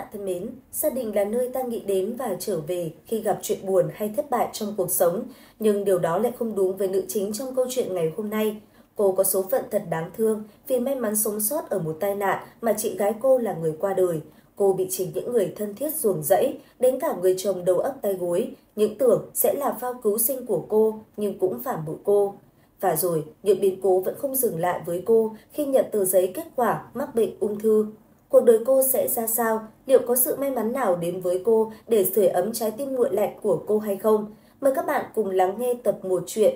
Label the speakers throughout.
Speaker 1: bạn thân mến, gia đình là nơi ta nghĩ đến và trở về khi gặp chuyện buồn hay thất bại trong cuộc sống, nhưng điều đó lại không đúng với nữ chính trong câu chuyện ngày hôm nay. Cô có số phận thật đáng thương vì may mắn sống sót ở một tai nạn mà chị gái cô là người qua đời. Cô bị chính những người thân thiết ruồng rẫy, đến cả người chồng đầu ấp tay gối, những tưởng sẽ là phao cứu sinh của cô nhưng cũng phản bội cô. Và rồi, những biến cố vẫn không dừng lại với cô khi nhận tờ giấy kết quả mắc bệnh ung thư Cuộc đời cô sẽ ra sao? Liệu có sự may mắn nào đến với cô để sưởi ấm trái tim nguội lạnh của cô hay không? Mời các bạn cùng lắng nghe tập một chuyện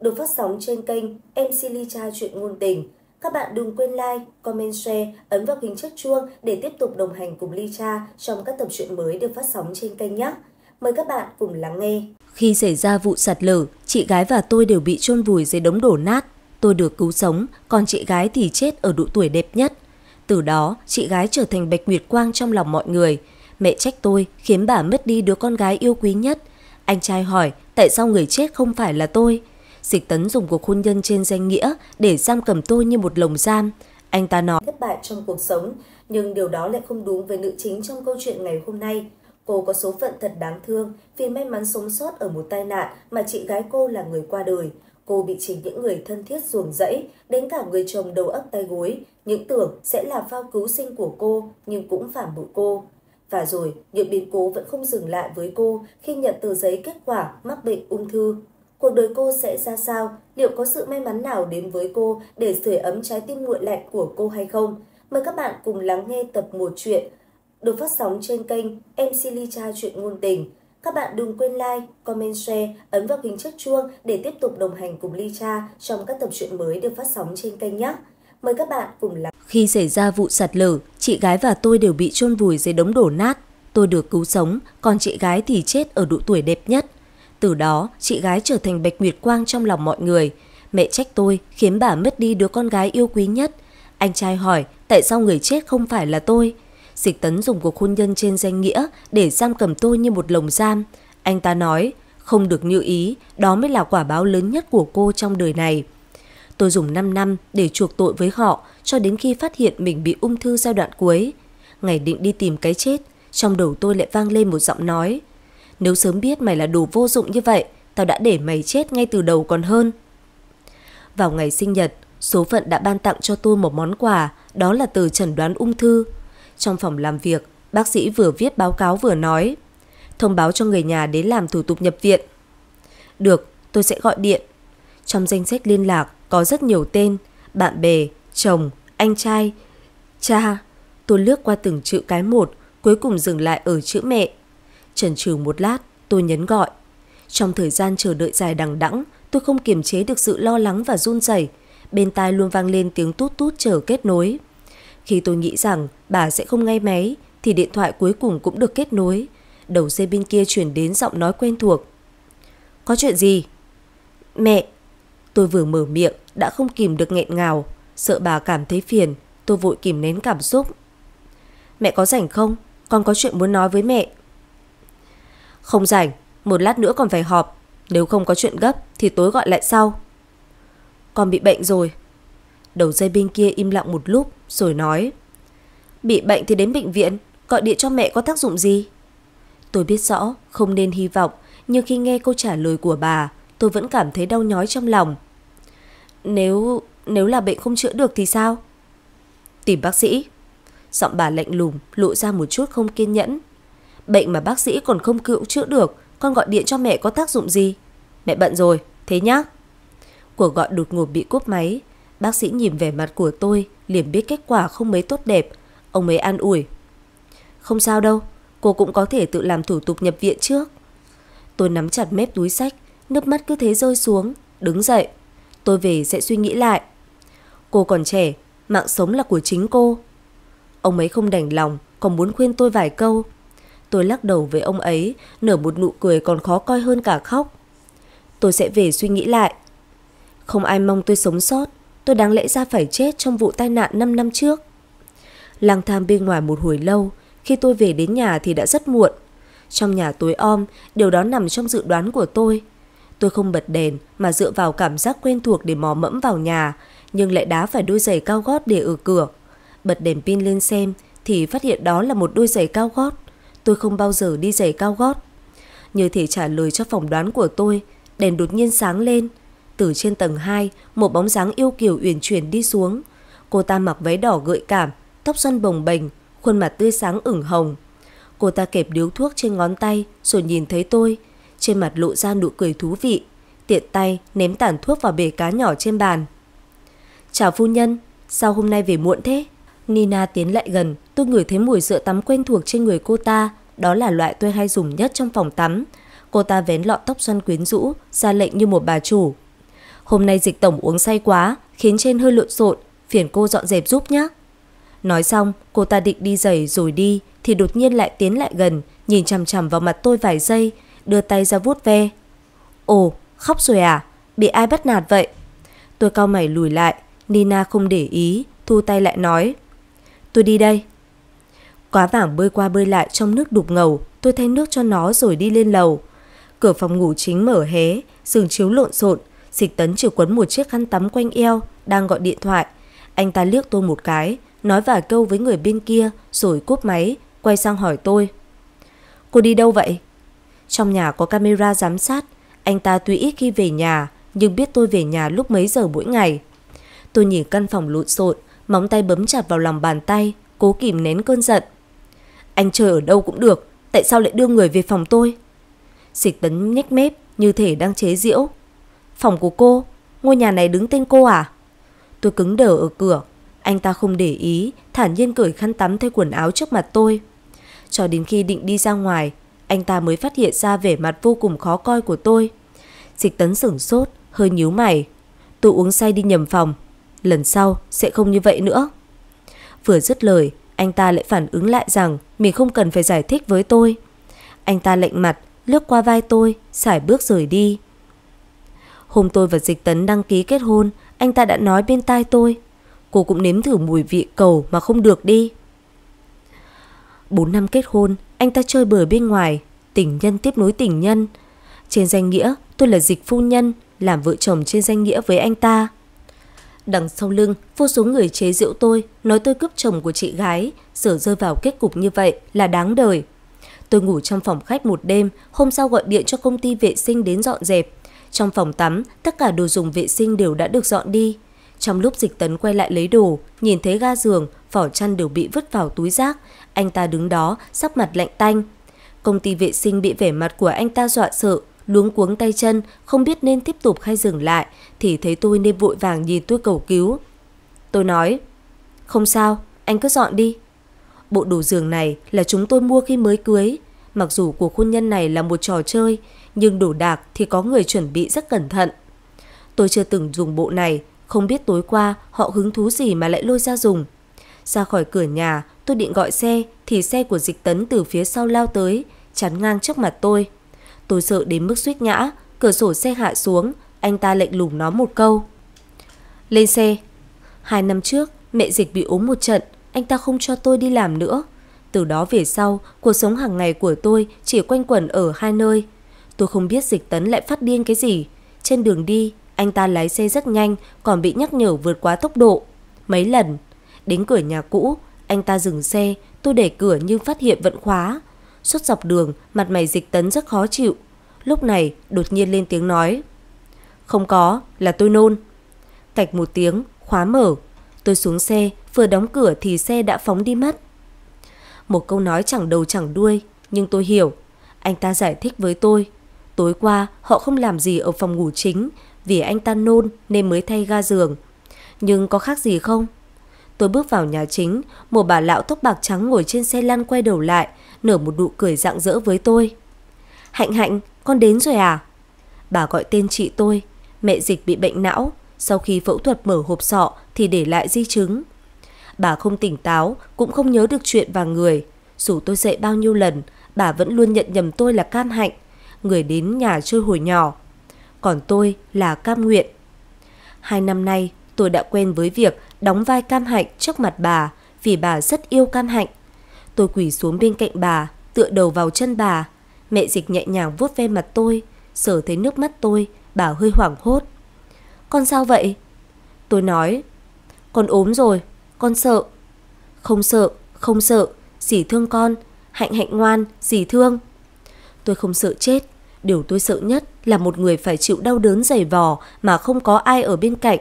Speaker 1: được phát sóng trên kênh MC Ly Cha Chuyện Ngôn Tình. Các bạn đừng quên like, comment, share, ấn vào hình chiếc chuông để tiếp tục đồng hành cùng Ly Cha trong các tập truyện mới được phát sóng trên kênh nhé. Mời các bạn cùng lắng nghe. Khi xảy ra vụ sạt lở, chị gái và tôi đều bị chôn vùi dưới đống đổ nát. Tôi được cứu sống, còn chị gái thì chết ở độ tuổi đẹp nhất – từ đó, chị gái trở thành bạch nguyệt quang trong lòng mọi người. Mẹ trách tôi khiến bà mất đi đứa con gái yêu quý nhất. Anh trai hỏi tại sao người chết không phải là tôi. Dịch tấn dùng cuộc hôn nhân trên danh nghĩa để giam cầm tôi như một lồng giam. Anh ta nói thất bại trong cuộc sống, nhưng điều đó lại không đúng với nữ chính trong câu chuyện ngày hôm nay. Cô có số phận thật đáng thương vì may mắn sống sót ở một tai nạn mà chị gái cô là người qua đời. Cô bị chính những người thân thiết ruồng rẫy, đến cả người chồng đầu ấp tay gối, những tưởng sẽ là phao cứu sinh của cô nhưng cũng phản bội cô. Và rồi, những biến cố vẫn không dừng lại với cô khi nhận tờ giấy kết quả mắc bệnh ung thư. Cuộc đời cô sẽ ra sao? Liệu có sự may mắn nào đến với cô để sưởi ấm trái tim nguội lạnh của cô hay không? Mời các bạn cùng lắng nghe tập một chuyện được phát sóng trên kênh MC Ly Cha Chuyện Ngôn Tình các bạn đừng quên like, comment, share, ấn vào hình chiếc chuông để tiếp tục đồng hành cùng Ly Cha trong các tập truyện mới được phát sóng trên kênh nhé. Mời các bạn cùng lắng. Khi xảy ra vụ sạt lở, chị gái và tôi đều bị chôn vùi dưới đống đổ nát. Tôi được cứu sống, còn chị gái thì chết ở độ tuổi đẹp nhất. Từ đó, chị gái trở thành bạch nguyệt quang trong lòng mọi người. Mẹ trách tôi khiến bà mất đi đứa con gái yêu quý nhất. Anh trai hỏi tại sao người chết không phải là tôi? Dịch tấn dùng cuộc hôn nhân trên danh nghĩa để giam cầm tôi như một lồng giam. Anh ta nói, không được như ý, đó mới là quả báo lớn nhất của cô trong đời này. Tôi dùng 5 năm để chuộc tội với họ cho đến khi phát hiện mình bị ung thư giai đoạn cuối. Ngày định đi tìm cái chết, trong đầu tôi lại vang lên một giọng nói. Nếu sớm biết mày là đồ vô dụng như vậy, tao đã để mày chết ngay từ đầu còn hơn. Vào ngày sinh nhật, số phận đã ban tặng cho tôi một món quà, đó là từ chẩn đoán ung thư trong phòng làm việc, bác sĩ vừa viết báo cáo vừa nói. Thông báo cho người nhà đến làm thủ tục nhập viện. Được, tôi sẽ gọi điện. Trong danh sách liên lạc có rất nhiều tên, bạn bè, chồng, anh trai, cha. Tôi lướt qua từng chữ cái một, cuối cùng dừng lại ở chữ mẹ. Chần chừ một lát, tôi nhấn gọi. Trong thời gian chờ đợi dài đằng đẵng, tôi không kiềm chế được sự lo lắng và run rẩy. Bên tai luôn vang lên tiếng tút tút chờ kết nối. Khi tôi nghĩ rằng bà sẽ không nghe máy, thì điện thoại cuối cùng cũng được kết nối. Đầu dây bên kia chuyển đến giọng nói quen thuộc. Có chuyện gì? Mẹ! Tôi vừa mở miệng, đã không kìm được nghẹn ngào. Sợ bà cảm thấy phiền, tôi vội kìm nén cảm xúc. Mẹ có rảnh không? Con có chuyện muốn nói với mẹ. Không rảnh, một lát nữa còn phải họp. Nếu không có chuyện gấp thì tối gọi lại sau. Con bị bệnh rồi, Đầu dây bên kia im lặng một lúc rồi nói Bị bệnh thì đến bệnh viện, gọi điện cho mẹ có tác dụng gì? Tôi biết rõ, không nên hy vọng, nhưng khi nghe câu trả lời của bà, tôi vẫn cảm thấy đau nhói trong lòng. Nếu... nếu là bệnh không chữa được thì sao? Tìm bác sĩ. Giọng bà lạnh lùng, lộ ra một chút không kiên nhẫn. Bệnh mà bác sĩ còn không cứu chữa được, con gọi điện cho mẹ có tác dụng gì? Mẹ bận rồi, thế nhá. Cuộc gọi đột ngột bị cúp máy, Bác sĩ nhìn vẻ mặt của tôi, liền biết kết quả không mấy tốt đẹp. Ông ấy an ủi. Không sao đâu, cô cũng có thể tự làm thủ tục nhập viện trước. Tôi nắm chặt mép túi sách, nước mắt cứ thế rơi xuống, đứng dậy. Tôi về sẽ suy nghĩ lại. Cô còn trẻ, mạng sống là của chính cô. Ông ấy không đành lòng, còn muốn khuyên tôi vài câu. Tôi lắc đầu với ông ấy, nở một nụ cười còn khó coi hơn cả khóc. Tôi sẽ về suy nghĩ lại. Không ai mong tôi sống sót, tôi đáng lẽ ra phải chết trong vụ tai nạn 5 năm trước. Lang thang bên ngoài một hồi lâu, khi tôi về đến nhà thì đã rất muộn. Trong nhà tối om, điều đó nằm trong dự đoán của tôi. Tôi không bật đèn mà dựa vào cảm giác quen thuộc để mò mẫm vào nhà, nhưng lại đá phải đôi giày cao gót để ở cửa. Bật đèn pin lên xem thì phát hiện đó là một đôi giày cao gót. Tôi không bao giờ đi giày cao gót. Như thể trả lời cho phỏng đoán của tôi, đèn đột nhiên sáng lên, từ trên tầng 2, một bóng dáng yêu kiều uyển chuyển đi xuống. Cô ta mặc váy đỏ gợi cảm, tóc xoăn bồng bềnh, khuôn mặt tươi sáng ửng hồng. Cô ta kẹp điếu thuốc trên ngón tay rồi nhìn thấy tôi, trên mặt lộ ra nụ cười thú vị, tiện tay ném tàn thuốc vào bể cá nhỏ trên bàn. "Chào phu nhân, sao hôm nay về muộn thế?" Nina tiến lại gần, tôi ngửi thấy mùi sữa tắm quen thuộc trên người cô ta, đó là loại tôi hay dùng nhất trong phòng tắm. Cô ta vén lọ tóc xoăn quyến rũ, ra lệnh như một bà chủ, Hôm nay dịch tổng uống say quá, khiến trên hơi lộn xộn, phiền cô dọn dẹp giúp nhé. Nói xong, cô ta định đi giày rồi đi, thì đột nhiên lại tiến lại gần, nhìn chằm chằm vào mặt tôi vài giây, đưa tay ra vuốt ve. Ồ, khóc rồi à? Bị ai bắt nạt vậy? Tôi cao mày lùi lại, Nina không để ý, thu tay lại nói. Tôi đi đây. Quá vảng bơi qua bơi lại trong nước đục ngầu, tôi thay nước cho nó rồi đi lên lầu. Cửa phòng ngủ chính mở hé, giường chiếu lộn xộn, Sịch tấn chỉ quấn một chiếc khăn tắm quanh eo, đang gọi điện thoại. Anh ta liếc tôi một cái, nói vài câu với người bên kia, rồi cúp máy, quay sang hỏi tôi. Cô đi đâu vậy? Trong nhà có camera giám sát, anh ta tuy ít khi về nhà, nhưng biết tôi về nhà lúc mấy giờ mỗi ngày. Tôi nhìn căn phòng lộn xộn, móng tay bấm chặt vào lòng bàn tay, cố kìm nén cơn giận. Anh chờ ở đâu cũng được, tại sao lại đưa người về phòng tôi? Sịch tấn nhếch mép như thể đang chế giễu. Phòng của cô? Ngôi nhà này đứng tên cô à? Tôi cứng đờ ở cửa. Anh ta không để ý, thản nhiên cởi khăn tắm thay quần áo trước mặt tôi. Cho đến khi định đi ra ngoài, anh ta mới phát hiện ra vẻ mặt vô cùng khó coi của tôi. Dịch tấn sửng sốt, hơi nhíu mày. Tôi uống say đi nhầm phòng. Lần sau sẽ không như vậy nữa. Vừa dứt lời, anh ta lại phản ứng lại rằng mình không cần phải giải thích với tôi. Anh ta lạnh mặt, lướt qua vai tôi, xải bước rời đi. Hôm tôi và Dịch Tấn đăng ký kết hôn, anh ta đã nói bên tai tôi. Cô cũng nếm thử mùi vị cầu mà không được đi. Bốn năm kết hôn, anh ta chơi bời bên ngoài, tình nhân tiếp nối tình nhân. Trên danh nghĩa, tôi là dịch phu nhân, làm vợ chồng trên danh nghĩa với anh ta. Đằng sau lưng, vô số người chế giễu tôi, nói tôi cướp chồng của chị gái, sở rơi vào kết cục như vậy là đáng đời. Tôi ngủ trong phòng khách một đêm, hôm sau gọi điện cho công ty vệ sinh đến dọn dẹp. Trong phòng tắm, tất cả đồ dùng vệ sinh đều đã được dọn đi. Trong lúc dịch tấn quay lại lấy đồ, nhìn thấy ga giường, vỏ chăn đều bị vứt vào túi rác. Anh ta đứng đó, sắc mặt lạnh tanh. Công ty vệ sinh bị vẻ mặt của anh ta dọa sợ, luống cuống tay chân, không biết nên tiếp tục hay dừng lại, thì thấy tôi nên vội vàng nhìn tôi cầu cứu. Tôi nói, không sao, anh cứ dọn đi. Bộ đồ giường này là chúng tôi mua khi mới cưới. Mặc dù cuộc hôn nhân này là một trò chơi, nhưng đồ đạc thì có người chuẩn bị rất cẩn thận. Tôi chưa từng dùng bộ này, không biết tối qua họ hứng thú gì mà lại lôi ra dùng. Ra khỏi cửa nhà, tôi định gọi xe thì xe của dịch tấn từ phía sau lao tới, chắn ngang trước mặt tôi. Tôi sợ đến mức suýt ngã, cửa sổ xe hạ xuống, anh ta lệnh lùng nó một câu. Lên xe. Hai năm trước, mẹ dịch bị ốm một trận, anh ta không cho tôi đi làm nữa. Từ đó về sau, cuộc sống hàng ngày của tôi chỉ quanh quẩn ở hai nơi, Tôi không biết dịch tấn lại phát điên cái gì. Trên đường đi, anh ta lái xe rất nhanh, còn bị nhắc nhở vượt quá tốc độ. Mấy lần, đến cửa nhà cũ, anh ta dừng xe, tôi để cửa nhưng phát hiện vẫn khóa. Suốt dọc đường, mặt mày dịch tấn rất khó chịu. Lúc này, đột nhiên lên tiếng nói. Không có, là tôi nôn. Cạch một tiếng, khóa mở. Tôi xuống xe, vừa đóng cửa thì xe đã phóng đi mất. Một câu nói chẳng đầu chẳng đuôi, nhưng tôi hiểu. Anh ta giải thích với tôi, Tối qua, họ không làm gì ở phòng ngủ chính, vì anh ta nôn nên mới thay ga giường. Nhưng có khác gì không? Tôi bước vào nhà chính, một bà lão tóc bạc trắng ngồi trên xe lăn quay đầu lại, nở một nụ cười rạng rỡ với tôi. Hạnh hạnh, con đến rồi à? Bà gọi tên chị tôi, mẹ dịch bị bệnh não, sau khi phẫu thuật mở hộp sọ thì để lại di chứng. Bà không tỉnh táo, cũng không nhớ được chuyện và người. Dù tôi dậy bao nhiêu lần, bà vẫn luôn nhận nhầm tôi là Cam Hạnh người đến nhà chơi hồi nhỏ. Còn tôi là cam nguyện. Hai năm nay tôi đã quen với việc đóng vai cam hạnh trước mặt bà vì bà rất yêu cam hạnh. Tôi quỳ xuống bên cạnh bà, tựa đầu vào chân bà. Mẹ dịch nhẹ nhàng vuốt ve mặt tôi, sở thấy nước mắt tôi, bà hơi hoảng hốt. Con sao vậy? Tôi nói, con ốm rồi, con sợ. Không sợ, không sợ, dì thương con, hạnh hạnh ngoan, dì thương tôi không sợ chết. Điều tôi sợ nhất là một người phải chịu đau đớn dày vò mà không có ai ở bên cạnh.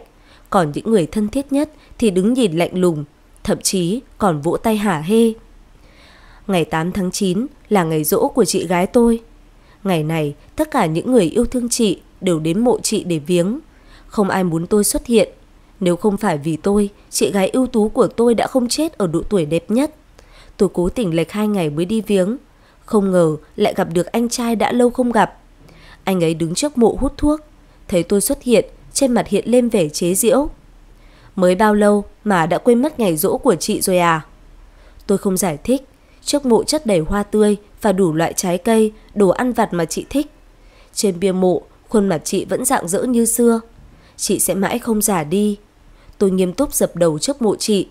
Speaker 1: Còn những người thân thiết nhất thì đứng nhìn lạnh lùng, thậm chí còn vỗ tay hả hê. Ngày 8 tháng 9 là ngày rỗ của chị gái tôi. Ngày này, tất cả những người yêu thương chị đều đến mộ chị để viếng. Không ai muốn tôi xuất hiện. Nếu không phải vì tôi, chị gái ưu tú của tôi đã không chết ở độ tuổi đẹp nhất. Tôi cố tỉnh lệch hai ngày mới đi viếng không ngờ lại gặp được anh trai đã lâu không gặp. Anh ấy đứng trước mộ hút thuốc. Thấy tôi xuất hiện, trên mặt hiện lên vẻ chế giễu. Mới bao lâu mà đã quên mất ngày rỗ của chị rồi à? Tôi không giải thích. Trước mộ chất đầy hoa tươi và đủ loại trái cây, đồ ăn vặt mà chị thích. Trên bia mộ, khuôn mặt chị vẫn dạng dỡ như xưa. Chị sẽ mãi không già đi. Tôi nghiêm túc dập đầu trước mộ chị.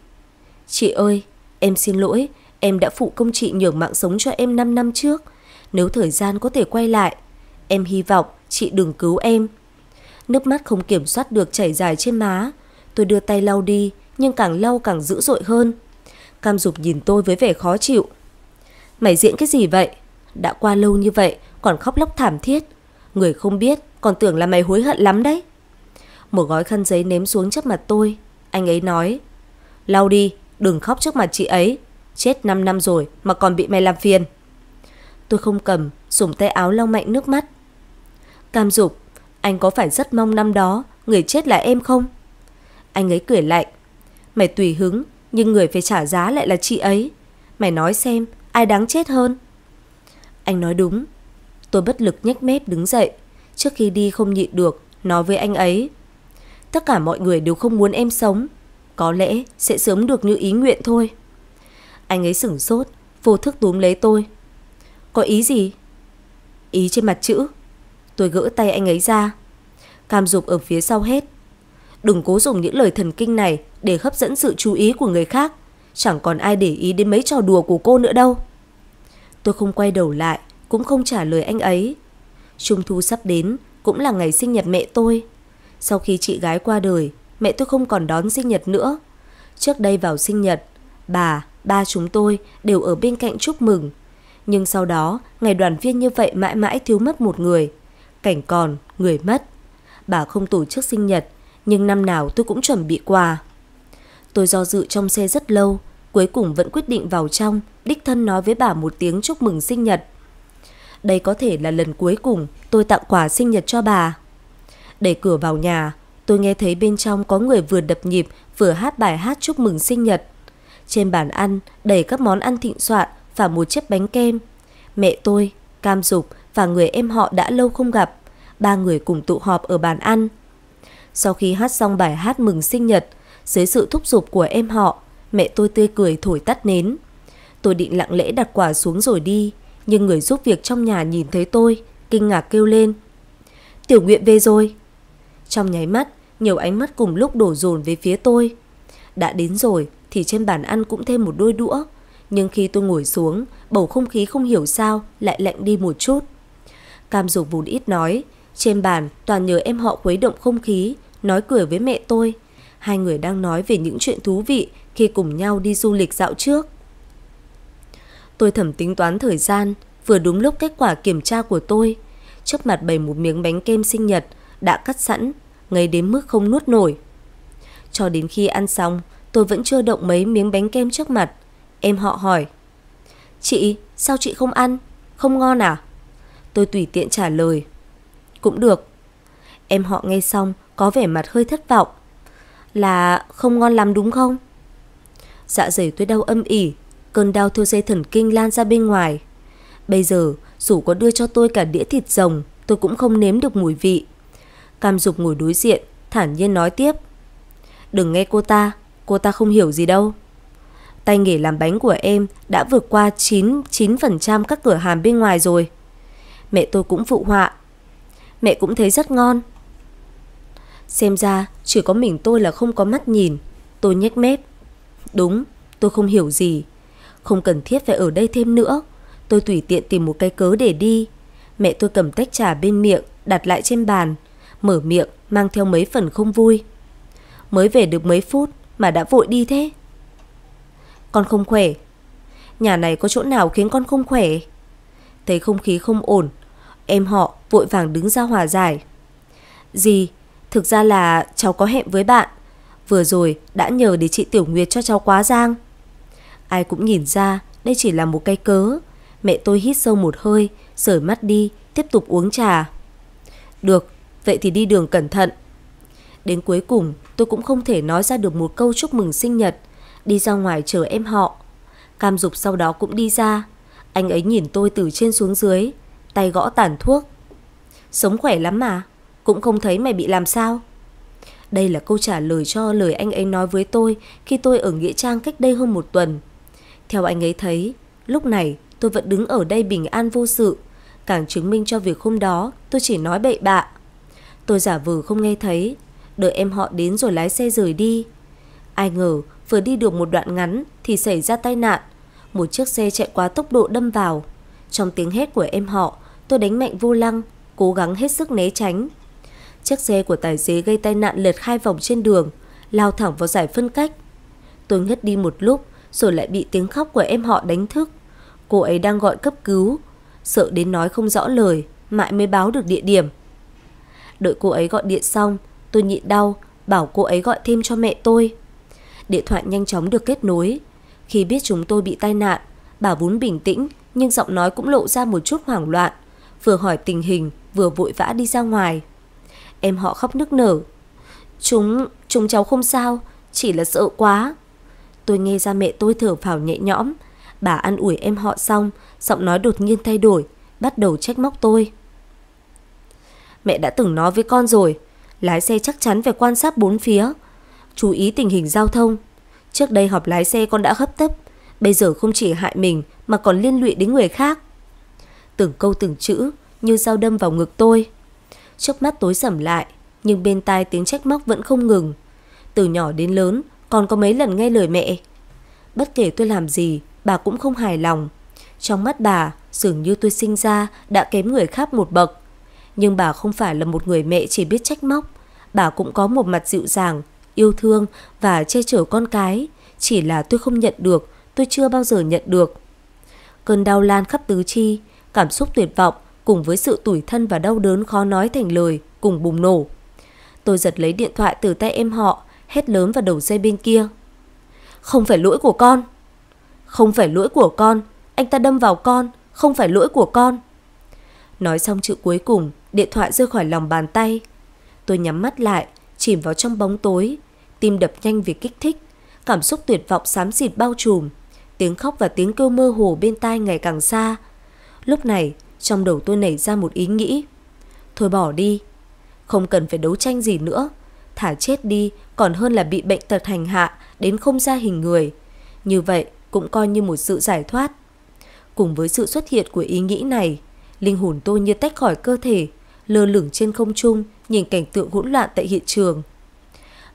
Speaker 1: Chị ơi, em xin lỗi, Em đã phụ công chị nhường mạng sống cho em 5 năm trước. Nếu thời gian có thể quay lại, em hy vọng chị đừng cứu em. Nước mắt không kiểm soát được chảy dài trên má. Tôi đưa tay lau đi, nhưng càng lau càng dữ dội hơn. Cam Dục nhìn tôi với vẻ khó chịu. Mày diễn cái gì vậy? Đã qua lâu như vậy, còn khóc lóc thảm thiết. Người không biết, còn tưởng là mày hối hận lắm đấy. Một gói khăn giấy ném xuống trước mặt tôi. Anh ấy nói, lau đi, đừng khóc trước mặt chị ấy chết 5 năm rồi mà còn bị mày làm phiền. Tôi không cầm, dùng tay áo lau mạnh nước mắt. Cam dục, anh có phải rất mong năm đó người chết là em không? Anh ấy cười lạnh. Mày tùy hứng, nhưng người phải trả giá lại là chị ấy. Mày nói xem, ai đáng chết hơn? Anh nói đúng. Tôi bất lực nhếch mép đứng dậy. Trước khi đi không nhịn được, nói với anh ấy. Tất cả mọi người đều không muốn em sống. Có lẽ sẽ sớm được như ý nguyện thôi. Anh ấy sửng sốt, vô thức túm lấy tôi. Có ý gì? Ý trên mặt chữ. Tôi gỡ tay anh ấy ra. Cam dục ở phía sau hết. Đừng cố dùng những lời thần kinh này để hấp dẫn sự chú ý của người khác. Chẳng còn ai để ý đến mấy trò đùa của cô nữa đâu. Tôi không quay đầu lại, cũng không trả lời anh ấy. Trung thu sắp đến, cũng là ngày sinh nhật mẹ tôi. Sau khi chị gái qua đời, mẹ tôi không còn đón sinh nhật nữa. Trước đây vào sinh nhật, bà, ba chúng tôi đều ở bên cạnh chúc mừng. Nhưng sau đó, ngày đoàn viên như vậy mãi mãi thiếu mất một người. Cảnh còn, người mất. Bà không tổ chức sinh nhật, nhưng năm nào tôi cũng chuẩn bị quà. Tôi do dự trong xe rất lâu, cuối cùng vẫn quyết định vào trong, đích thân nói với bà một tiếng chúc mừng sinh nhật. Đây có thể là lần cuối cùng tôi tặng quà sinh nhật cho bà. Đẩy cửa vào nhà, tôi nghe thấy bên trong có người vừa đập nhịp vừa hát bài hát chúc mừng sinh nhật. Trên bàn ăn đầy các món ăn thịnh soạn và một chiếc bánh kem. Mẹ tôi, Cam Dục và người em họ đã lâu không gặp. Ba người cùng tụ họp ở bàn ăn. Sau khi hát xong bài hát mừng sinh nhật, dưới sự thúc giục của em họ, mẹ tôi tươi cười thổi tắt nến. Tôi định lặng lẽ đặt quả xuống rồi đi, nhưng người giúp việc trong nhà nhìn thấy tôi, kinh ngạc kêu lên. Tiểu nguyện về rồi. Trong nháy mắt, nhiều ánh mắt cùng lúc đổ dồn về phía tôi. Đã đến rồi, thì trên bàn ăn cũng thêm một đôi đũa. Nhưng khi tôi ngồi xuống, bầu không khí không hiểu sao lại lạnh đi một chút. Cam dục vốn ít nói, trên bàn toàn nhờ em họ khuấy động không khí, nói cười với mẹ tôi. Hai người đang nói về những chuyện thú vị khi cùng nhau đi du lịch dạo trước. Tôi thẩm tính toán thời gian, vừa đúng lúc kết quả kiểm tra của tôi. Trước mặt bày một miếng bánh kem sinh nhật, đã cắt sẵn, ngấy đến mức không nuốt nổi. Cho đến khi ăn xong, tôi vẫn chưa động mấy miếng bánh kem trước mặt. Em họ hỏi. Chị, sao chị không ăn? Không ngon à? Tôi tùy tiện trả lời. Cũng được. Em họ nghe xong có vẻ mặt hơi thất vọng. Là không ngon lắm đúng không? Dạ dày tôi đau âm ỉ, cơn đau thiêu dây thần kinh lan ra bên ngoài. Bây giờ, dù có đưa cho tôi cả đĩa thịt rồng, tôi cũng không nếm được mùi vị. Cam Dục ngồi đối diện, thản nhiên nói tiếp. Đừng nghe cô ta, cô ta không hiểu gì đâu. Tay nghề làm bánh của em đã vượt qua 9, 9% các cửa hàng bên ngoài rồi. Mẹ tôi cũng phụ họa. Mẹ cũng thấy rất ngon. Xem ra chỉ có mình tôi là không có mắt nhìn. Tôi nhếch mép. Đúng, tôi không hiểu gì. Không cần thiết phải ở đây thêm nữa. Tôi tùy tiện tìm một cái cớ để đi. Mẹ tôi cầm tách trà bên miệng, đặt lại trên bàn. Mở miệng, mang theo mấy phần không vui. Mới về được mấy phút, mà đã vội đi thế? Con không khỏe. Nhà này có chỗ nào khiến con không khỏe? Thấy không khí không ổn, em họ vội vàng đứng ra hòa giải. gì? thực ra là cháu có hẹn với bạn. Vừa rồi đã nhờ để chị Tiểu Nguyệt cho cháu quá giang. Ai cũng nhìn ra đây chỉ là một cái cớ. Mẹ tôi hít sâu một hơi, sởi mắt đi, tiếp tục uống trà. Được, vậy thì đi đường cẩn thận. Đến cuối cùng tôi cũng không thể nói ra được một câu chúc mừng sinh nhật, đi ra ngoài chờ em họ. Cam Dục sau đó cũng đi ra, anh ấy nhìn tôi từ trên xuống dưới, tay gõ tàn thuốc. Sống khỏe lắm mà, cũng không thấy mày bị làm sao. Đây là câu trả lời cho lời anh ấy nói với tôi khi tôi ở Nghĩa Trang cách đây hơn một tuần. Theo anh ấy thấy, lúc này tôi vẫn đứng ở đây bình an vô sự, càng chứng minh cho việc hôm đó tôi chỉ nói bậy bạ. Tôi giả vờ không nghe thấy, đợi em họ đến rồi lái xe rời đi. Ai ngờ vừa đi được một đoạn ngắn thì xảy ra tai nạn. Một chiếc xe chạy quá tốc độ đâm vào. Trong tiếng hét của em họ, tôi đánh mạnh vô lăng, cố gắng hết sức né tránh. Chiếc xe của tài xế gây tai nạn lật hai vòng trên đường, lao thẳng vào giải phân cách. Tôi ngất đi một lúc rồi lại bị tiếng khóc của em họ đánh thức. Cô ấy đang gọi cấp cứu, sợ đến nói không rõ lời, mãi mới báo được địa điểm. Đợi cô ấy gọi điện xong, Tôi nhịn đau, bảo cô ấy gọi thêm cho mẹ tôi. Điện thoại nhanh chóng được kết nối. Khi biết chúng tôi bị tai nạn, bà vốn bình tĩnh nhưng giọng nói cũng lộ ra một chút hoảng loạn. Vừa hỏi tình hình, vừa vội vã đi ra ngoài. Em họ khóc nức nở. Chúng, chúng cháu không sao, chỉ là sợ quá. Tôi nghe ra mẹ tôi thở phào nhẹ nhõm. Bà ăn ủi em họ xong, giọng nói đột nhiên thay đổi, bắt đầu trách móc tôi. Mẹ đã từng nói với con rồi, lái xe chắc chắn phải quan sát bốn phía, chú ý tình hình giao thông. Trước đây học lái xe con đã hấp tấp, bây giờ không chỉ hại mình mà còn liên lụy đến người khác. Từng câu từng chữ như dao đâm vào ngực tôi. Trước mắt tối sầm lại, nhưng bên tai tiếng trách móc vẫn không ngừng. Từ nhỏ đến lớn, còn có mấy lần nghe lời mẹ. Bất kể tôi làm gì, bà cũng không hài lòng. Trong mắt bà, dường như tôi sinh ra đã kém người khác một bậc nhưng bà không phải là một người mẹ chỉ biết trách móc. Bà cũng có một mặt dịu dàng, yêu thương và che chở con cái. Chỉ là tôi không nhận được, tôi chưa bao giờ nhận được. Cơn đau lan khắp tứ chi, cảm xúc tuyệt vọng cùng với sự tủi thân và đau đớn khó nói thành lời cùng bùng nổ. Tôi giật lấy điện thoại từ tay em họ, hét lớn vào đầu dây bên kia. Không phải lỗi của con. Không phải lỗi của con, anh ta đâm vào con, không phải lỗi của con. Nói xong chữ cuối cùng, Điện thoại rơi khỏi lòng bàn tay. Tôi nhắm mắt lại, chìm vào trong bóng tối. Tim đập nhanh vì kích thích. Cảm xúc tuyệt vọng xám xịt bao trùm. Tiếng khóc và tiếng kêu mơ hồ bên tai ngày càng xa. Lúc này, trong đầu tôi nảy ra một ý nghĩ. Thôi bỏ đi. Không cần phải đấu tranh gì nữa. Thả chết đi còn hơn là bị bệnh tật hành hạ đến không ra hình người. Như vậy cũng coi như một sự giải thoát. Cùng với sự xuất hiện của ý nghĩ này, linh hồn tôi như tách khỏi cơ thể, lơ lửng trên không trung, nhìn cảnh tượng hỗn loạn tại hiện trường.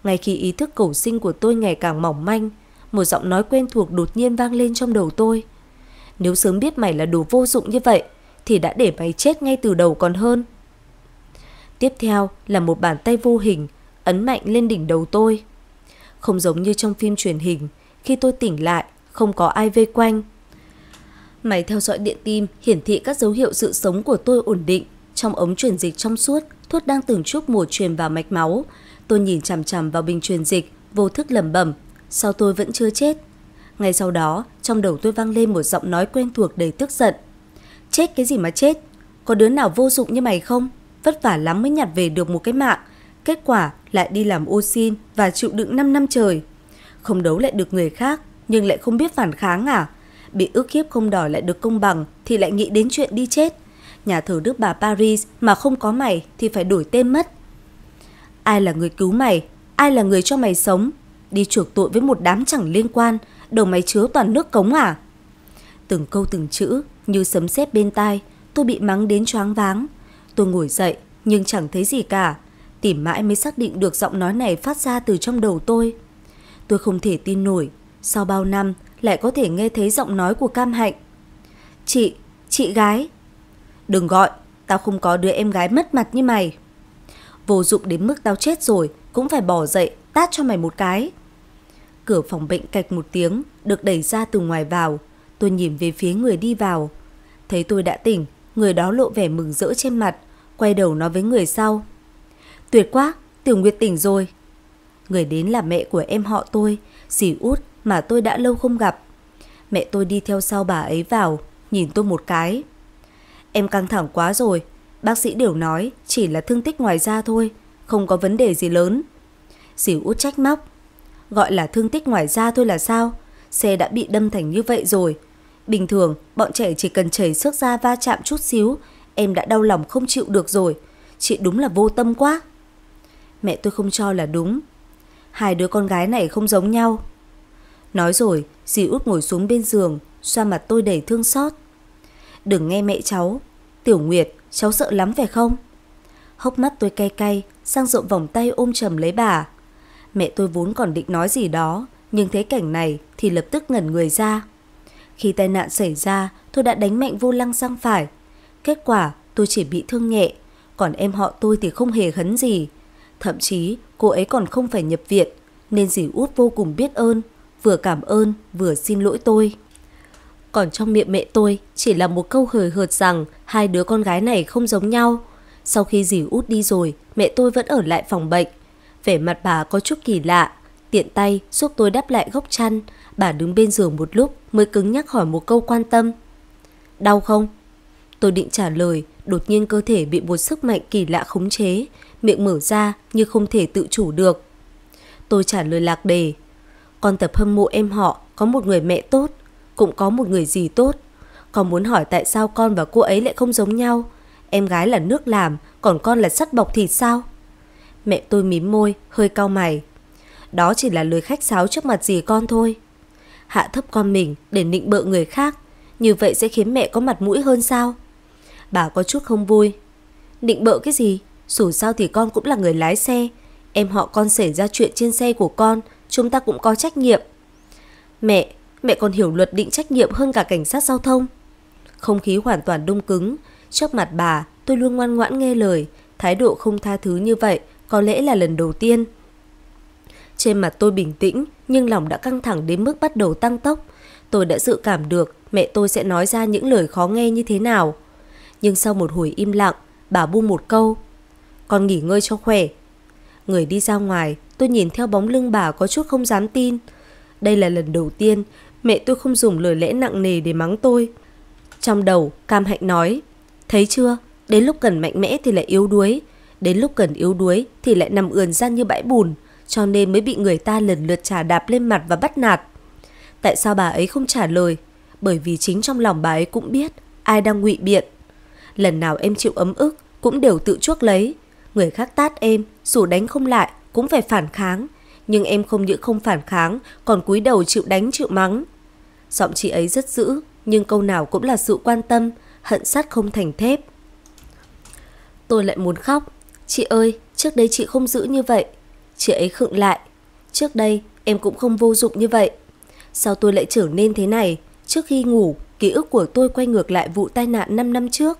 Speaker 1: Ngay khi ý thức cầu sinh của tôi ngày càng mỏng manh, một giọng nói quen thuộc đột nhiên vang lên trong đầu tôi. Nếu sớm biết mày là đồ vô dụng như vậy, thì đã để mày chết ngay từ đầu còn hơn. Tiếp theo là một bàn tay vô hình, ấn mạnh lên đỉnh đầu tôi. Không giống như trong phim truyền hình, khi tôi tỉnh lại, không có ai vây quanh. Máy theo dõi điện tim hiển thị các dấu hiệu sự sống của tôi ổn định, trong ống truyền dịch trong suốt, thuốc đang từng chút một truyền vào mạch máu. Tôi nhìn chằm chằm vào bình truyền dịch, vô thức lẩm bẩm, sao tôi vẫn chưa chết? Ngay sau đó, trong đầu tôi vang lên một giọng nói quen thuộc đầy tức giận. Chết cái gì mà chết? Có đứa nào vô dụng như mày không? Vất vả lắm mới nhặt về được một cái mạng. Kết quả lại đi làm ô xin và chịu đựng 5 năm trời. Không đấu lại được người khác, nhưng lại không biết phản kháng à? Bị ước hiếp không đòi lại được công bằng thì lại nghĩ đến chuyện đi chết nhà thờ Đức Bà Paris mà không có mày thì phải đổi tên mất. Ai là người cứu mày, ai là người cho mày sống, đi chuộc tội với một đám chẳng liên quan, đầu máy chứa toàn nước cống à? Từng câu từng chữ như sấm sét bên tai, tôi bị mắng đến choáng váng. Tôi ngồi dậy nhưng chẳng thấy gì cả, tìm mãi mới xác định được giọng nói này phát ra từ trong đầu tôi. Tôi không thể tin nổi, sau bao năm lại có thể nghe thấy giọng nói của Cam Hạnh. Chị, chị gái, Đừng gọi, tao không có đứa em gái mất mặt như mày. Vô dụng đến mức tao chết rồi, cũng phải bỏ dậy, tát cho mày một cái. Cửa phòng bệnh cạch một tiếng, được đẩy ra từ ngoài vào. Tôi nhìn về phía người đi vào. Thấy tôi đã tỉnh, người đó lộ vẻ mừng rỡ trên mặt, quay đầu nói với người sau. Tuyệt quá, Tiểu Nguyệt tỉnh rồi. Người đến là mẹ của em họ tôi, dì út mà tôi đã lâu không gặp. Mẹ tôi đi theo sau bà ấy vào, nhìn tôi một cái. Em căng thẳng quá rồi, bác sĩ đều nói chỉ là thương tích ngoài da thôi, không có vấn đề gì lớn. Dì út trách móc, gọi là thương tích ngoài da thôi là sao? Xe đã bị đâm thành như vậy rồi. Bình thường, bọn trẻ chỉ cần chảy xước da va chạm chút xíu, em đã đau lòng không chịu được rồi. Chị đúng là vô tâm quá. Mẹ tôi không cho là đúng. Hai đứa con gái này không giống nhau. Nói rồi, dì út ngồi xuống bên giường, xoa mặt tôi đầy thương xót đừng nghe mẹ cháu. Tiểu Nguyệt, cháu sợ lắm phải không? Hốc mắt tôi cay cay, sang rộng vòng tay ôm chầm lấy bà. Mẹ tôi vốn còn định nói gì đó, nhưng thấy cảnh này thì lập tức ngẩn người ra. Khi tai nạn xảy ra, tôi đã đánh mạnh vô lăng sang phải. Kết quả tôi chỉ bị thương nhẹ, còn em họ tôi thì không hề hấn gì. Thậm chí cô ấy còn không phải nhập viện, nên dì út vô cùng biết ơn, vừa cảm ơn vừa xin lỗi tôi còn trong miệng mẹ tôi chỉ là một câu hời hợt rằng hai đứa con gái này không giống nhau. Sau khi dì út đi rồi, mẹ tôi vẫn ở lại phòng bệnh. Vẻ mặt bà có chút kỳ lạ, tiện tay giúp tôi đắp lại gốc chăn. Bà đứng bên giường một lúc mới cứng nhắc hỏi một câu quan tâm. Đau không? Tôi định trả lời, đột nhiên cơ thể bị một sức mạnh kỳ lạ khống chế, miệng mở ra như không thể tự chủ được. Tôi trả lời lạc đề. Con tập hâm mộ em họ có một người mẹ tốt, cũng có một người gì tốt. Con muốn hỏi tại sao con và cô ấy lại không giống nhau. Em gái là nước làm, còn con là sắt bọc thịt sao? Mẹ tôi mím môi, hơi cau mày. Đó chỉ là lời khách sáo trước mặt gì con thôi. Hạ thấp con mình để nịnh bợ người khác, như vậy sẽ khiến mẹ có mặt mũi hơn sao? Bà có chút không vui. Nịnh bợ cái gì? Dù sao thì con cũng là người lái xe. Em họ con xảy ra chuyện trên xe của con, chúng ta cũng có trách nhiệm. Mẹ, Mẹ còn hiểu luật định trách nhiệm hơn cả cảnh sát giao thông. Không khí hoàn toàn đông cứng. Trước mặt bà, tôi luôn ngoan ngoãn nghe lời. Thái độ không tha thứ như vậy có lẽ là lần đầu tiên. Trên mặt tôi bình tĩnh, nhưng lòng đã căng thẳng đến mức bắt đầu tăng tốc. Tôi đã dự cảm được mẹ tôi sẽ nói ra những lời khó nghe như thế nào. Nhưng sau một hồi im lặng, bà buông một câu. Con nghỉ ngơi cho khỏe. Người đi ra ngoài, tôi nhìn theo bóng lưng bà có chút không dám tin. Đây là lần đầu tiên mẹ tôi không dùng lời lẽ nặng nề để mắng tôi. Trong đầu, Cam Hạnh nói, thấy chưa, đến lúc cần mạnh mẽ thì lại yếu đuối, đến lúc cần yếu đuối thì lại nằm ườn ra như bãi bùn, cho nên mới bị người ta lần lượt trả đạp lên mặt và bắt nạt. Tại sao bà ấy không trả lời? Bởi vì chính trong lòng bà ấy cũng biết ai đang ngụy biện. Lần nào em chịu ấm ức cũng đều tự chuốc lấy. Người khác tát em, dù đánh không lại cũng phải phản kháng. Nhưng em không những không phản kháng, còn cúi đầu chịu đánh chịu mắng. Giọng chị ấy rất dữ, nhưng câu nào cũng là sự quan tâm, hận sắt không thành thép. Tôi lại muốn khóc. Chị ơi, trước đây chị không giữ như vậy. Chị ấy khựng lại. Trước đây em cũng không vô dụng như vậy. Sao tôi lại trở nên thế này? Trước khi ngủ, ký ức của tôi quay ngược lại vụ tai nạn 5 năm trước.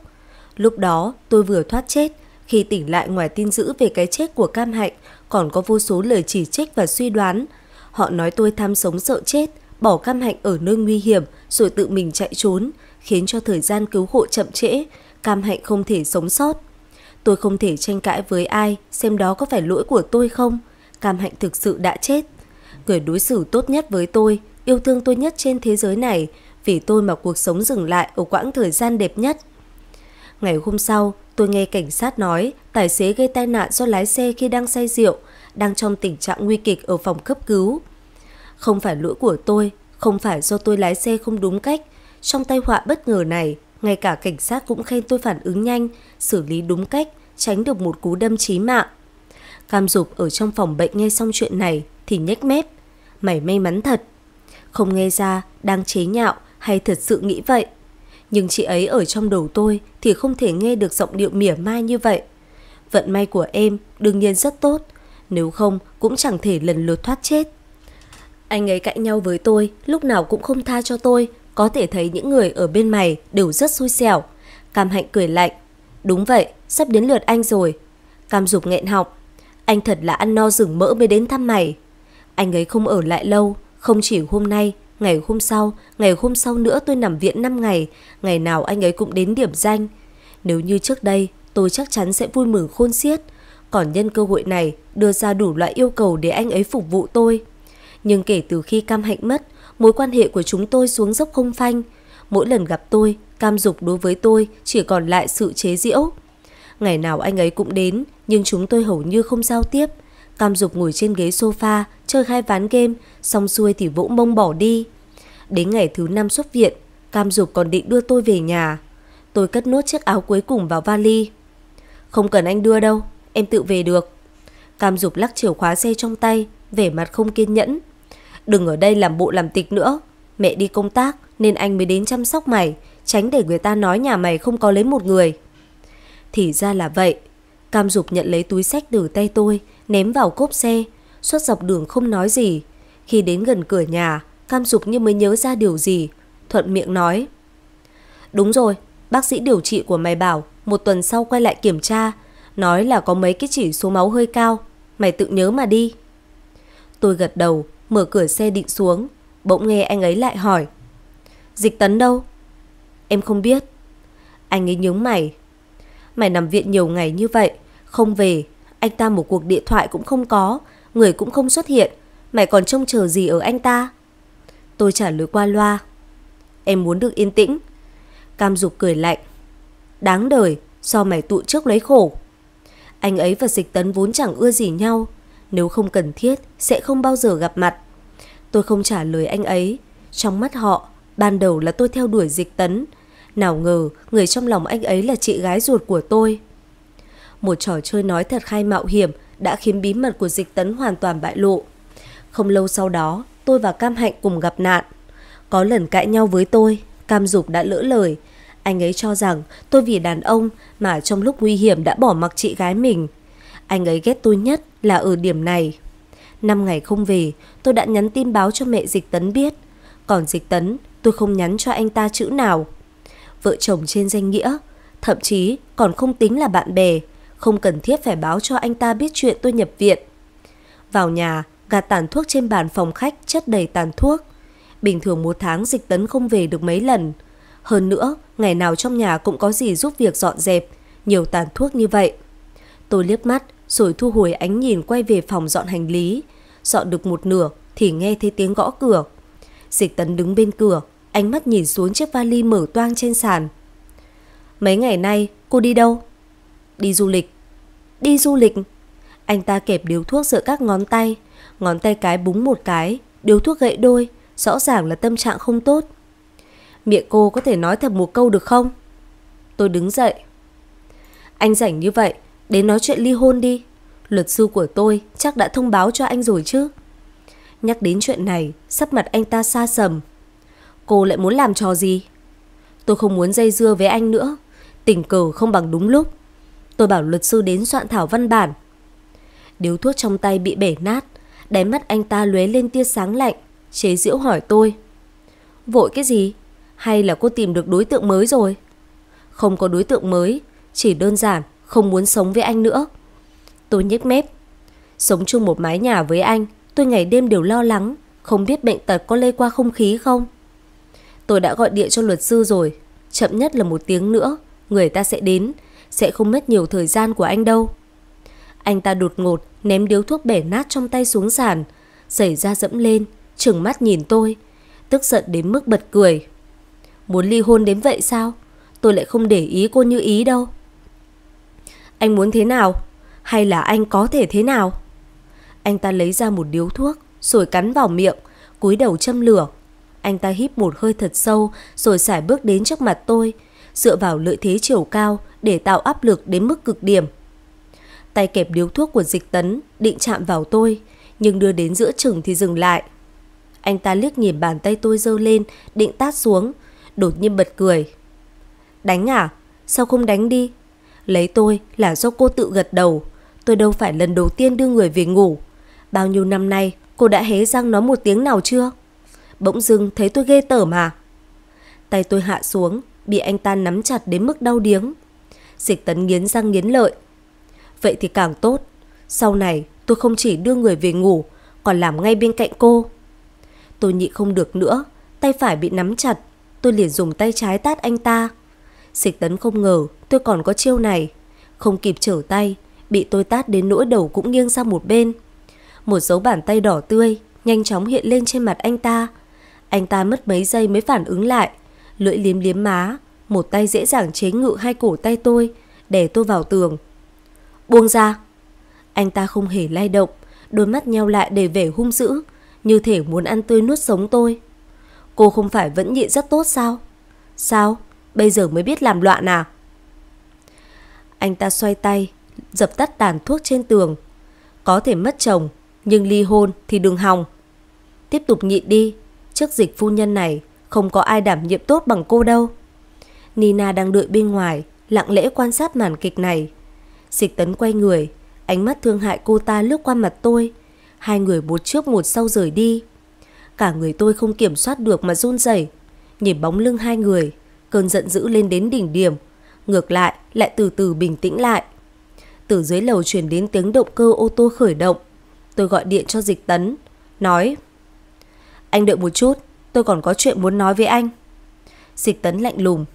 Speaker 1: Lúc đó, tôi vừa thoát chết. Khi tỉnh lại ngoài tin dữ về cái chết của Cam Hạnh, còn có vô số lời chỉ trích và suy đoán. Họ nói tôi tham sống sợ chết, bỏ Cam Hạnh ở nơi nguy hiểm rồi tự mình chạy trốn, khiến cho thời gian cứu hộ chậm trễ, Cam Hạnh không thể sống sót. Tôi không thể tranh cãi với ai xem đó có phải lỗi của tôi không. Cam Hạnh thực sự đã chết. Người đối xử tốt nhất với tôi, yêu thương tôi nhất trên thế giới này, vì tôi mà cuộc sống dừng lại ở quãng thời gian đẹp nhất. Ngày hôm sau, tôi nghe cảnh sát nói tài xế gây tai nạn do lái xe khi đang say rượu, đang trong tình trạng nguy kịch ở phòng cấp cứu. Không phải lỗi của tôi, không phải do tôi lái xe không đúng cách. Trong tai họa bất ngờ này, ngay cả cảnh sát cũng khen tôi phản ứng nhanh, xử lý đúng cách, tránh được một cú đâm chí mạng. Cam Dục ở trong phòng bệnh nghe xong chuyện này thì nhếch mép. Mày may mắn thật. Không nghe ra đang chế nhạo hay thật sự nghĩ vậy. Nhưng chị ấy ở trong đầu tôi thì không thể nghe được giọng điệu mỉa mai như vậy. Vận may của em đương nhiên rất tốt. Nếu không cũng chẳng thể lần lượt thoát chết. Anh ấy cãi nhau với tôi, lúc nào cũng không tha cho tôi. Có thể thấy những người ở bên mày đều rất xui xẻo. Cam hạnh cười lạnh. Đúng vậy, sắp đến lượt anh rồi. Cam dục nghẹn họng. Anh thật là ăn no rừng mỡ mới đến thăm mày. Anh ấy không ở lại lâu, không chỉ hôm nay, ngày hôm sau, ngày hôm sau nữa tôi nằm viện 5 ngày, ngày nào anh ấy cũng đến điểm danh. Nếu như trước đây, tôi chắc chắn sẽ vui mừng khôn xiết. Còn nhân cơ hội này, đưa ra đủ loại yêu cầu để anh ấy phục vụ tôi. Nhưng kể từ khi Cam Hạnh mất, mối quan hệ của chúng tôi xuống dốc không phanh. Mỗi lần gặp tôi, Cam Dục đối với tôi chỉ còn lại sự chế giễu. Ngày nào anh ấy cũng đến, nhưng chúng tôi hầu như không giao tiếp. Cam Dục ngồi trên ghế sofa, chơi hai ván game, xong xuôi thì vỗ mông bỏ đi. Đến ngày thứ năm xuất viện, Cam Dục còn định đưa tôi về nhà. Tôi cất nốt chiếc áo cuối cùng vào vali. Không cần anh đưa đâu, em tự về được. Cam Dục lắc chìa khóa xe trong tay, vẻ mặt không kiên nhẫn. Đừng ở đây làm bộ làm tịch nữa. Mẹ đi công tác nên anh mới đến chăm sóc mày, tránh để người ta nói nhà mày không có lấy một người. Thì ra là vậy. Cam Dục nhận lấy túi sách từ tay tôi, ném vào cốp xe. Suốt dọc đường không nói gì. Khi đến gần cửa nhà, Cam Dục như mới nhớ ra điều gì. Thuận miệng nói. Đúng rồi, bác sĩ điều trị của mày bảo một tuần sau quay lại kiểm tra. Nói là có mấy cái chỉ số máu hơi cao. Mày tự nhớ mà đi. Tôi gật đầu, mở cửa xe định xuống, bỗng nghe anh ấy lại hỏi. Dịch tấn đâu? Em không biết. Anh ấy nhướng mày. Mày nằm viện nhiều ngày như vậy, không về, anh ta một cuộc điện thoại cũng không có, người cũng không xuất hiện, mày còn trông chờ gì ở anh ta? Tôi trả lời qua loa. Em muốn được yên tĩnh. Cam Dục cười lạnh. Đáng đời, do mày tụ trước lấy khổ. Anh ấy và dịch tấn vốn chẳng ưa gì nhau, nếu không cần thiết sẽ không bao giờ gặp mặt. Tôi không trả lời anh ấy. Trong mắt họ, ban đầu là tôi theo đuổi dịch tấn. Nào ngờ, người trong lòng anh ấy là chị gái ruột của tôi. Một trò chơi nói thật khai mạo hiểm đã khiến bí mật của dịch tấn hoàn toàn bại lộ. Không lâu sau đó, tôi và Cam Hạnh cùng gặp nạn. Có lần cãi nhau với tôi, Cam Dục đã lỡ lời. Anh ấy cho rằng tôi vì đàn ông mà trong lúc nguy hiểm đã bỏ mặc chị gái mình anh ấy ghét tôi nhất là ở điểm này. Năm ngày không về, tôi đã nhắn tin báo cho mẹ Dịch Tấn biết. Còn Dịch Tấn, tôi không nhắn cho anh ta chữ nào. Vợ chồng trên danh nghĩa, thậm chí còn không tính là bạn bè, không cần thiết phải báo cho anh ta biết chuyện tôi nhập viện. Vào nhà, gạt tàn thuốc trên bàn phòng khách chất đầy tàn thuốc. Bình thường một tháng Dịch Tấn không về được mấy lần. Hơn nữa, ngày nào trong nhà cũng có gì giúp việc dọn dẹp, nhiều tàn thuốc như vậy. Tôi liếc mắt, rồi thu hồi ánh nhìn quay về phòng dọn hành lý. Dọn được một nửa thì nghe thấy tiếng gõ cửa. Dịch tấn đứng bên cửa, ánh mắt nhìn xuống chiếc vali mở toang trên sàn. Mấy ngày nay cô đi đâu? Đi du lịch. Đi du lịch? Anh ta kẹp điếu thuốc giữa các ngón tay, ngón tay cái búng một cái, điếu thuốc gậy đôi, rõ ràng là tâm trạng không tốt. Miệng cô có thể nói thật một câu được không? Tôi đứng dậy. Anh rảnh như vậy, Đến nói chuyện ly hôn đi. Luật sư của tôi chắc đã thông báo cho anh rồi chứ. Nhắc đến chuyện này, sắp mặt anh ta xa sầm. Cô lại muốn làm trò gì? Tôi không muốn dây dưa với anh nữa. Tình cờ không bằng đúng lúc. Tôi bảo luật sư đến soạn thảo văn bản. Điếu thuốc trong tay bị bể nát. Đáy mắt anh ta lóe lên tia sáng lạnh. Chế giễu hỏi tôi. Vội cái gì? Hay là cô tìm được đối tượng mới rồi? Không có đối tượng mới, chỉ đơn giản không muốn sống với anh nữa. Tôi nhếch mép. Sống chung một mái nhà với anh, tôi ngày đêm đều lo lắng, không biết bệnh tật có lây qua không khí không. Tôi đã gọi điện cho luật sư rồi, chậm nhất là một tiếng nữa, người ta sẽ đến, sẽ không mất nhiều thời gian của anh đâu. Anh ta đột ngột ném điếu thuốc bể nát trong tay xuống sàn, xảy ra dẫm lên, trừng mắt nhìn tôi, tức giận đến mức bật cười. Muốn ly hôn đến vậy sao? Tôi lại không để ý cô như ý đâu. Anh muốn thế nào? Hay là anh có thể thế nào? Anh ta lấy ra một điếu thuốc, rồi cắn vào miệng, cúi đầu châm lửa. Anh ta hít một hơi thật sâu, rồi sải bước đến trước mặt tôi, dựa vào lợi thế chiều cao để tạo áp lực đến mức cực điểm. Tay kẹp điếu thuốc của dịch tấn định chạm vào tôi, nhưng đưa đến giữa chừng thì dừng lại. Anh ta liếc nhìn bàn tay tôi dơ lên, định tát xuống, đột nhiên bật cười. Đánh à? Sao không đánh đi? Lấy tôi là do cô tự gật đầu. Tôi đâu phải lần đầu tiên đưa người về ngủ. Bao nhiêu năm nay cô đã hé răng nói một tiếng nào chưa? Bỗng dưng thấy tôi ghê tởm à? Tay tôi hạ xuống, bị anh ta nắm chặt đến mức đau điếng. Dịch tấn nghiến răng nghiến lợi. Vậy thì càng tốt. Sau này tôi không chỉ đưa người về ngủ, còn làm ngay bên cạnh cô. Tôi nhị không được nữa, tay phải bị nắm chặt, tôi liền dùng tay trái tát anh ta. Sịch tấn không ngờ tôi còn có chiêu này. Không kịp trở tay, bị tôi tát đến nỗi đầu cũng nghiêng sang một bên. Một dấu bàn tay đỏ tươi nhanh chóng hiện lên trên mặt anh ta. Anh ta mất mấy giây mới phản ứng lại, lưỡi liếm liếm má, một tay dễ dàng chế ngự hai cổ tay tôi, đè tôi vào tường. Buông ra! Anh ta không hề lay động, đôi mắt nheo lại đầy vẻ hung dữ, như thể muốn ăn tươi nuốt sống tôi. Cô không phải vẫn nhịn rất tốt sao? Sao? bây giờ mới biết làm loạn à? Anh ta xoay tay, dập tắt tàn thuốc trên tường. Có thể mất chồng, nhưng ly hôn thì đừng hòng. Tiếp tục nhịn đi, trước dịch phu nhân này không có ai đảm nhiệm tốt bằng cô đâu. Nina đang đợi bên ngoài, lặng lẽ quan sát màn kịch này. Dịch tấn quay người, ánh mắt thương hại cô ta lướt qua mặt tôi. Hai người một trước một sau rời đi. Cả người tôi không kiểm soát được mà run rẩy nhìn bóng lưng hai người cơn giận dữ lên đến đỉnh điểm, ngược lại lại từ từ bình tĩnh lại. Từ dưới lầu chuyển đến tiếng động cơ ô tô khởi động. Tôi gọi điện cho Dịch Tấn, nói: "Anh đợi một chút, tôi còn có chuyện muốn nói với anh." Dịch Tấn lạnh lùng: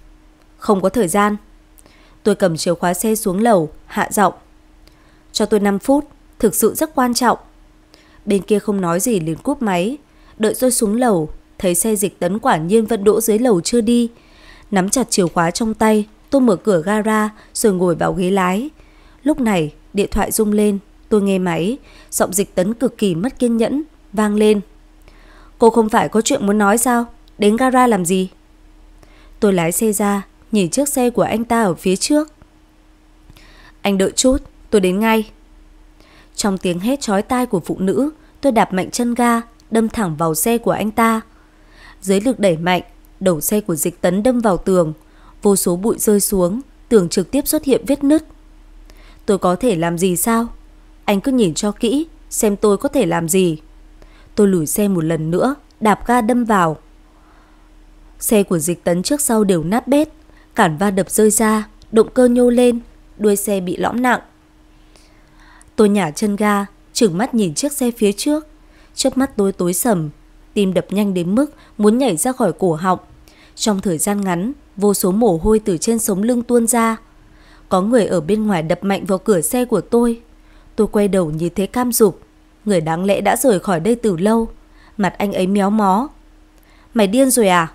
Speaker 1: "Không có thời gian." Tôi cầm chìa khóa xe xuống lầu, hạ giọng: "Cho tôi 5 phút, thực sự rất quan trọng." Bên kia không nói gì liền cúp máy, đợi tôi xuống lầu, thấy xe Dịch Tấn quả nhiên vẫn đỗ dưới lầu chưa đi Nắm chặt chìa khóa trong tay, tôi mở cửa gara rồi ngồi vào ghế lái. Lúc này, điện thoại rung lên, tôi nghe máy, giọng dịch tấn cực kỳ mất kiên nhẫn, vang lên. Cô không phải có chuyện muốn nói sao? Đến gara làm gì? Tôi lái xe ra, nhìn chiếc xe của anh ta ở phía trước. Anh đợi chút, tôi đến ngay. Trong tiếng hét chói tai của phụ nữ, tôi đạp mạnh chân ga, đâm thẳng vào xe của anh ta. Dưới lực đẩy mạnh, Đầu xe của dịch tấn đâm vào tường, vô số bụi rơi xuống, tường trực tiếp xuất hiện vết nứt. Tôi có thể làm gì sao? Anh cứ nhìn cho kỹ, xem tôi có thể làm gì. Tôi lùi xe một lần nữa, đạp ga đâm vào. Xe của dịch tấn trước sau đều nát bét, cản va đập rơi ra, động cơ nhô lên, đuôi xe bị lõm nặng. Tôi nhả chân ga, trừng mắt nhìn chiếc xe phía trước. chớp mắt tôi tối sầm, tim đập nhanh đến mức muốn nhảy ra khỏi cổ họng. Trong thời gian ngắn, vô số mồ hôi từ trên sống lưng tuôn ra. Có người ở bên ngoài đập mạnh vào cửa xe của tôi. Tôi quay đầu như thế cam dục. Người đáng lẽ đã rời khỏi đây từ lâu. Mặt anh ấy méo mó. Mày điên rồi à?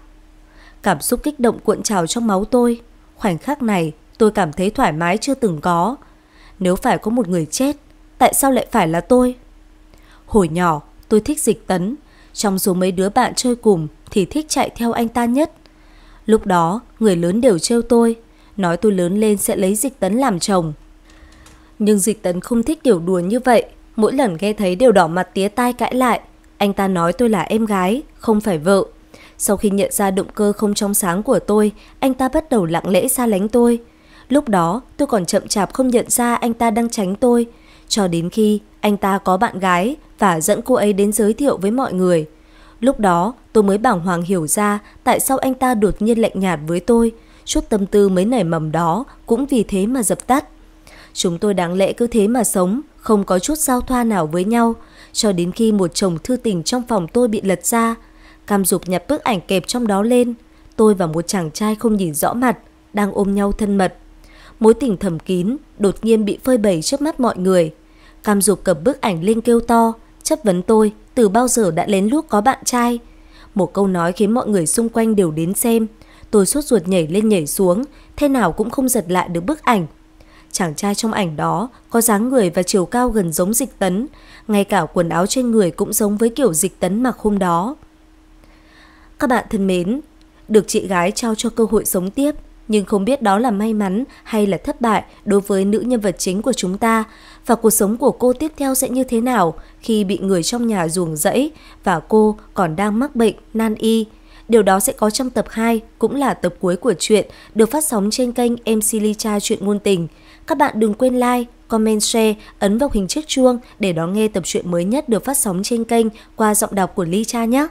Speaker 1: Cảm xúc kích động cuộn trào trong máu tôi. Khoảnh khắc này tôi cảm thấy thoải mái chưa từng có. Nếu phải có một người chết, tại sao lại phải là tôi? Hồi nhỏ, tôi thích dịch tấn. Trong số mấy đứa bạn chơi cùng thì thích chạy theo anh ta nhất. Lúc đó, người lớn đều trêu tôi, nói tôi lớn lên sẽ lấy dịch tấn làm chồng. Nhưng dịch tấn không thích điều đùa như vậy, mỗi lần nghe thấy đều đỏ mặt tía tai cãi lại. Anh ta nói tôi là em gái, không phải vợ. Sau khi nhận ra động cơ không trong sáng của tôi, anh ta bắt đầu lặng lẽ xa lánh tôi. Lúc đó, tôi còn chậm chạp không nhận ra anh ta đang tránh tôi, cho đến khi anh ta có bạn gái và dẫn cô ấy đến giới thiệu với mọi người. Lúc đó, tôi mới bàng hoàng hiểu ra tại sao anh ta đột nhiên lạnh nhạt với tôi. Chút tâm tư mới nảy mầm đó cũng vì thế mà dập tắt. Chúng tôi đáng lẽ cứ thế mà sống, không có chút giao thoa nào với nhau, cho đến khi một chồng thư tình trong phòng tôi bị lật ra. Cam Dục nhập bức ảnh kẹp trong đó lên. Tôi và một chàng trai không nhìn rõ mặt, đang ôm nhau thân mật. Mối tình thầm kín đột nhiên bị phơi bày trước mắt mọi người. Cam Dục cầm bức ảnh lên kêu to, chất vấn tôi từ bao giờ đã lén lút có bạn trai. Một câu nói khiến mọi người xung quanh đều đến xem. Tôi suốt ruột nhảy lên nhảy xuống, thế nào cũng không giật lại được bức ảnh. Chàng trai trong ảnh đó có dáng người và chiều cao gần giống dịch tấn, ngay cả quần áo trên người cũng giống với kiểu dịch tấn mặc hôm đó. Các bạn thân mến, được chị gái trao cho cơ hội sống tiếp, nhưng không biết đó là may mắn hay là thất bại đối với nữ nhân vật chính của chúng ta, và cuộc sống của cô tiếp theo sẽ như thế nào khi bị người trong nhà ruồng rẫy và cô còn đang mắc bệnh, nan y. Điều đó sẽ có trong tập 2, cũng là tập cuối của truyện được phát sóng trên kênh MC Licha Chuyện Ngôn Tình. Các bạn đừng quên like, comment share, ấn vào hình chiếc chuông để đón nghe tập truyện mới nhất được phát sóng trên kênh qua giọng đọc của Licha nhé.